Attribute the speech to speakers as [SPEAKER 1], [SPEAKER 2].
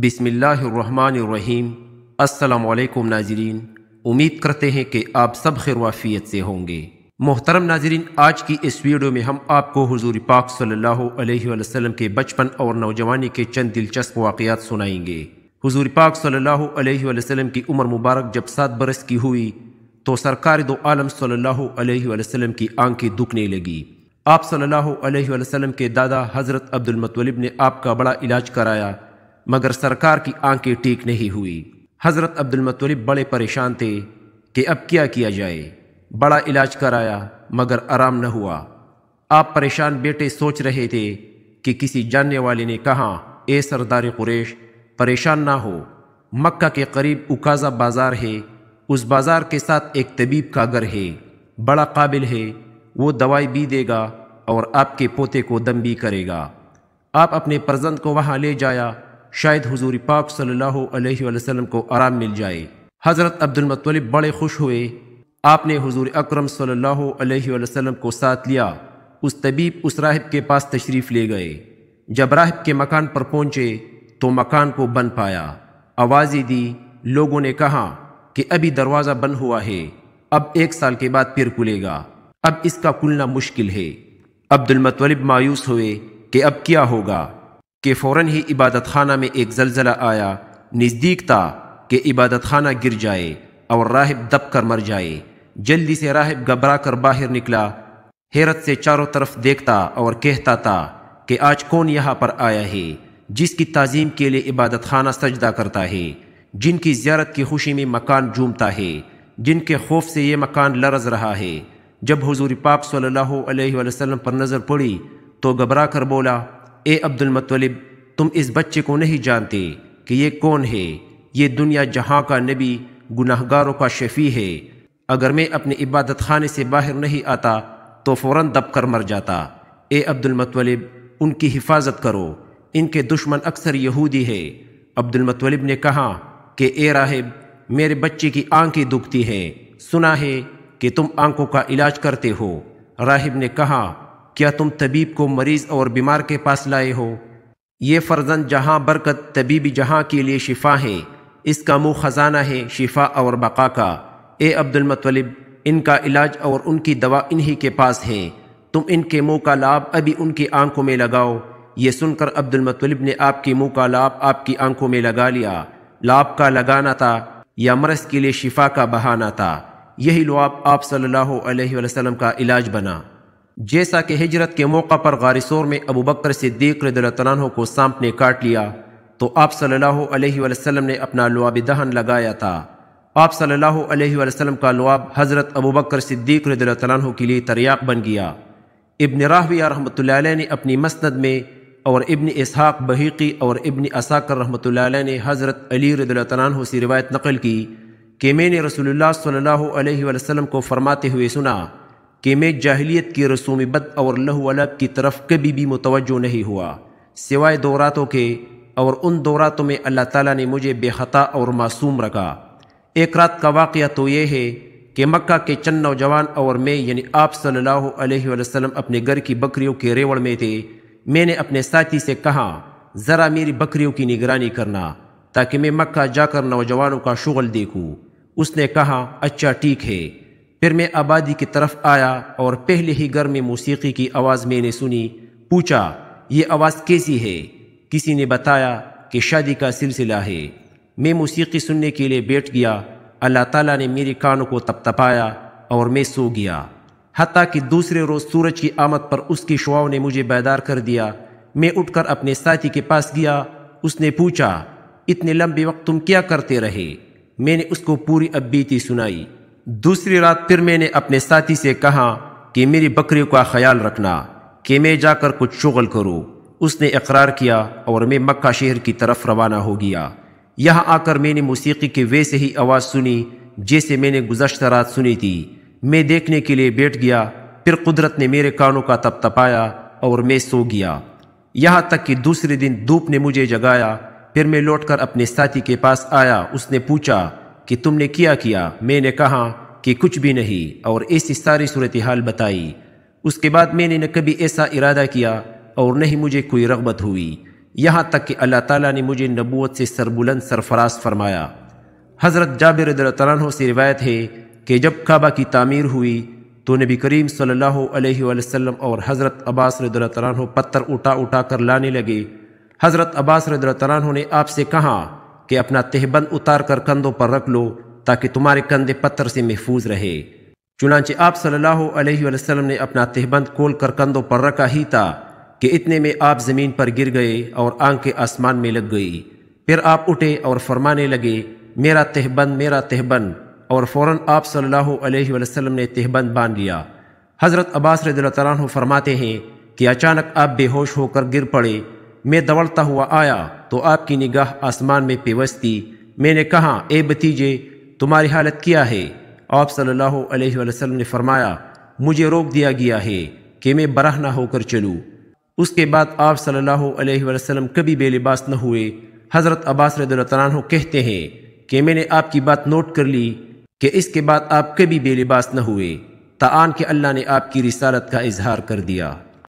[SPEAKER 1] बिसमीम् अल्लाम नाजरीन उम्मीद करते हैं कि आप सब खैरवाफ़ियत से होंगे मोहतरम नाजरीन आज की इस वीडियो में हम आपको हजूर पाक सल्लल्लाहु अलैहि वसल्लम के बचपन और नौजवानी के चंद दिलचस्प वाक़ात सुनाएंगे हजूर पाक सल्लल्लाहु अलैहि वसल्लम की उम्र मुबारक जब सात बरस की हुई तो सरकार दो आलम सल्लल्लाहु अलैहि वसल्लम की आंखें दुखने लगी आप सल्लल्लाहु अलैहि वसल्लम के दादा हज़रत अब्दुलमतलब ने आपका बड़ा इलाज कराया मगर सरकार की आंखें ठीक नहीं हुई हज़रत अब्दुल मतलब बड़े परेशान थे कि अब क्या किया जाए बड़ा इलाज कराया मगर आराम न हुआ आप परेशान बेटे सोच रहे थे कि किसी जानने वाले ने कहा ए सरदार कुरेश परेशान ना हो मक्का के करीब उकाजा बाज़ार है उस बाज़ार के साथ एक तबीब का घर है बड़ा काबिल है वो दवाई भी देगा और आपके पोते को दम भी करेगा आप अपने प्रजंद को वहाँ ले जाया शायद हुजूर पाक सल्लल्लाहु अलैहि वसल्लम को आराम मिल जाए हज़रत अब्दुलमतलब बड़े खुश हुए आपने हुजूर अकरम सल्लल्लाहु अलैहि वसल्लम को साथ लिया उस तबीब उस राहब के पास तशरीफ़ ले गए जब राहब के मकान पर पहुंचे तो मकान को बंद पाया आवाज़ें दी लोगों ने कहा कि अभी दरवाज़ा बंद हुआ है अब एक साल के बाद फिर खुलेगा अब इसका खुलना मुश्किल है अब्दुलमतलब मायूस हुए कि अब क्या होगा कि फ़ौर ही इबादत खाना में एक जलजला आया नज़दीक था कि इबादत खाना गिर जाए और राहब दब कर मर जाए जल्दी से राहब घबरा कर बाहर निकला हैरत से चारों तरफ देखता और कहता था कि आज कौन यहाँ पर आया है जिसकी तज़ीम के लिए इबादत खाना सजदा करता है जिनकी ज्यारत की खुशी में मकान जूमता है जिनके खौफ से ये मकान लरज रहा है जब हजूर पाप सल्लल्लाहु अलैहि वसल्लम पर नज़र पड़ी तो घबरा कर बोला ए अब्दुल मतलब तुम इस बच्चे को नहीं जानते कि ये कौन है ये दुनिया जहाँ का नबी गुनाहगारों का शफी है अगर मैं अपने इबादत खाने से बाहर नहीं आता तो फ़ौर दब कर मर जाता ए अब्दुल मतलब उनकी हिफाजत करो इनके दुश्मन अक्सर यहूदी है अब्दुल मतलब ने कहा कि ए राहिब मेरे बच्चे की आंखें दुखती हैं सुना है कि तुम आंखों का इलाज करते हो राहिब ने कहा क्या तुम तबीब को मरीज और बीमार के पास लाए हो ये फर्जन जहाँ बरकत तबीबी जहाँ के लिए शिफा है इसका मुँह ख़जाना है शिफा और बका का ए मतलब इनका इलाज और उनकी दवा इन्हीं के पास है तुम इनके मुँह का लाभ अभी उनकी आंखों में लगाओ ये सुनकर मतलब ने आपके मुँह का लाभ आपकी आंखों में लगा लिया लाभ का लगाना था या मरस के लिए शिफा का बहाना था यही लो आप सल्लल्लाहु अलैहि वसल्लम का इलाज बना जैसा कि हिजरत के मौका पर गारिसोर में अबू बकर सिद्दीक रदल्तन को सांप ने काट लिया तो आप सल्लल्लाहु अलैहि वसल्लम ने अपना लुआब दहन लगाया था आप सल्लल्लाहु अलैहि वसल्लम का लुआब हज़रत अबू बकर सिद्दीक रदल्तन के लिए तरियाक बन गया इब्न राहविया रहमत ने अपनी मसनद में और इब्न इसहाक बहीकी और इब्न असाकर रहमत ने हज़रत अली रदल्तन से रिवायत नकल की कि मैंने रसूलुल्लाह सल्लल्लाहु अलैहि वसल्लम को फरमाते हुए सुना कि मैं जाहलीत की रसूम बद और लहूलब की तरफ कभी भी मुतवजो नहीं हुआ सिवाय दो रातों के और उन दो रातों में अल्लाह ताला ने मुझे बेखता और मासूम रखा एक रात का वाक़ तो यह है कि मक्का के चंद नौजवान और मैं यानी आप सल्लल्लाहु अलैहि वसल्लम अपने घर की बकरियों के रेवड़ में थे मैंने अपने साथी से कहा ज़रा मेरी बकरियों की निगरानी करना ताकि मैं मक्का जाकर नौजवानों का शुगल देखूँ उसने कहा अच्छा ठीक है फिर मैं आबादी की तरफ आया और पहले ही घर में मौसीकी की आवाज़ मैंने सुनी पूछा ये आवाज़ कैसी है किसी ने बताया कि शादी का सिलसिला है मैं मौसीकी सुनने के लिए बैठ गया अल्लाह ताला ने मेरे कानों को तप तपाया और मैं सो गया हती कि दूसरे रोज़ सूरज की आमद पर उसकी शुआओं ने मुझे बैदार कर दिया मैं उठ कर अपने साथी के पास गया उसने पूछा इतने लंबे वक्त तुम क्या करते रहे मैंने उसको पूरी अबीती सुनाई दूसरी रात फिर मैंने अपने साथी से कहा कि मेरी बकरी का ख्याल रखना कि मैं जाकर कुछ शुगल करूँ उसने इकरार किया और मैं मक्का शहर की तरफ रवाना हो गया यहाँ आकर मैंने मौसीकी की वैसे ही आवाज़ सुनी जैसे मैंने गुजशत रात सुनी थी मैं देखने के लिए बैठ गया फिर कुदरत ने मेरे कानों का तप तपाया और मैं सो गया यहाँ तक कि दूसरे दिन धूप ने मुझे जगाया फिर मैं लौटकर अपने साथी के पास आया उसने पूछा कि तुमने क्या किया मैंने कहा कि कुछ भी नहीं और ऐसी सारी सूरत हाल बताई उसके बाद मैंने न कभी ऐसा इरादा किया और नहीं मुझे कोई रगबत हुई यहाँ तक कि अल्लाह ताला ने मुझे नबूत से सरबुलंद सरफराज फरमाया हज़रत जाबिर तन से रिवायत है कि जब काबा की तामीर हुई तो नबी करीम सल्लल्लाहु अलैहि वसल्लम और हज़रत अब्बास रदानों पत्थर उठा उठा कर लाने लगे हज़रत अब्बास रदानों ने आपसे कहा कि अपना तहबंद उतार कर कंधों पर रख लो ताकि तुम्हारे कंधे पत्थर से महफूज रहे चुनाचे आप सल्लल्लाहु अलैहि वसल्लम ने अपना तहबंद खोल कर कंधों पर रखा ही था कि इतने में आप ज़मीन पर गिर गए और आंखें आसमान में लग गई फिर आप उठे और फरमाने लगे मेरा तहबंद मेरा तहबंद और फ़ौर आप सल्लल्लाहु अलैहि वसल्लम ने तहबंद बांध लिया हज़रत अब्बास रद्ला फरमाते हैं कि अचानक आप बेहोश होकर गिर पड़े मैं दौड़ता हुआ आया तो आपकी निगाह आसमान में पेवस्ती मैंने कहा ए भतीजे तुम्हारी हालत क्या है आप सल्लल्लाहु अलैहि वसल्लम ने फरमाया मुझे रोक दिया गया है कि मैं बरह ना होकर चलूँ उसके बाद आप सल्लल्लाहु अलैहि वसल्लम कभी बेलिबास न हुए हज़रत अब्बास रदानह कहते हैं कि मैंने आपकी बात नोट कर ली कि इसके बाद आप कभी बेलिबास न हुए तान के अल्लाह ने आपकी रिसालत का इजहार कर दिया